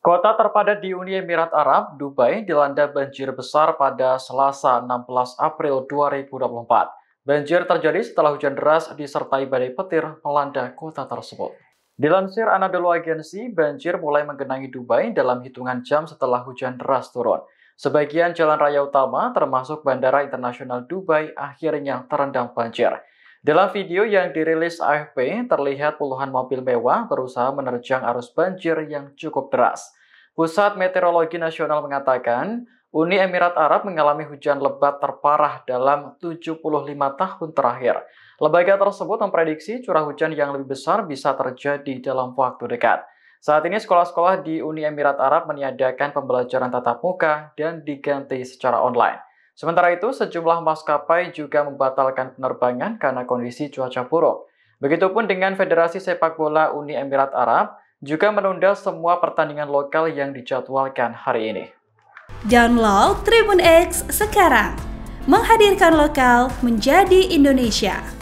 Kota terpadat di Uni Emirat Arab, Dubai, dilanda banjir besar pada Selasa 16 April 2024. Banjir terjadi setelah hujan deras disertai badai petir melanda kota tersebut. Dilansir Anadolu Agensi, banjir mulai menggenangi Dubai dalam hitungan jam setelah hujan deras turun. Sebagian jalan raya utama, termasuk Bandara Internasional Dubai, akhirnya terendam banjir. Dalam video yang dirilis AFP, terlihat puluhan mobil mewah berusaha menerjang arus banjir yang cukup deras. Pusat Meteorologi Nasional mengatakan, Uni Emirat Arab mengalami hujan lebat terparah dalam 75 tahun terakhir. Lembaga tersebut memprediksi curah hujan yang lebih besar bisa terjadi dalam waktu dekat. Saat ini sekolah-sekolah di Uni Emirat Arab meniadakan pembelajaran tatap muka dan diganti secara online. Sementara itu, sejumlah maskapai juga membatalkan penerbangan karena kondisi cuaca buruk. Begitupun dengan Federasi Sepak Bola Uni Emirat Arab juga menunda semua pertandingan lokal yang dijadwalkan hari ini. Download Tribun X sekarang, menghadirkan lokal menjadi Indonesia.